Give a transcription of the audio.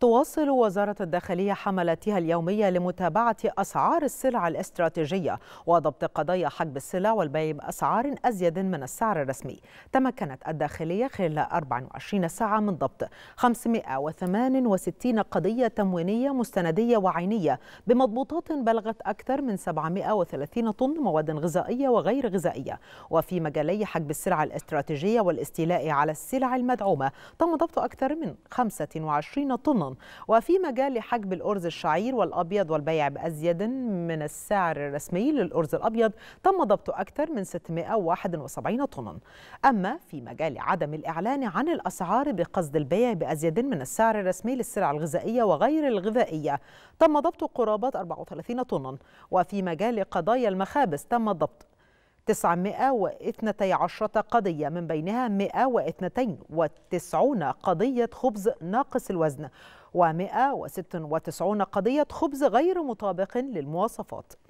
تواصل وزارة الداخلية حملاتها اليومية لمتابعة أسعار السلع الاستراتيجية وضبط قضايا حجب السلع والبيع بأسعار أزيد من السعر الرسمي تمكنت الداخلية خلال 24 ساعة من ضبط 568 قضية تموينية مستندية وعينية بمضبوطات بلغت أكثر من 730 طن مواد غذائية وغير غذائية وفي مجالي حجب السلع الاستراتيجية والاستيلاء على السلع المدعومة تم ضبط أكثر من 25 طن الأغصان وفي مجال حجب الأرز الشعير والأبيض والبيع بأزيد من السعر الرسمي للأرز الأبيض تم ضبط أكثر من 671 طنا أما في مجال عدم الإعلان عن الأسعار بقصد البيع بأزيد من السعر الرسمي للسلع الغذائية وغير الغذائية تم ضبط قرابة 34 طنا وفي مجال قضايا المخابز تم ضبط 912 قضية من بينها 192 قضية خبز ناقص الوزن و196 قضية خبز غير مطابق للمواصفات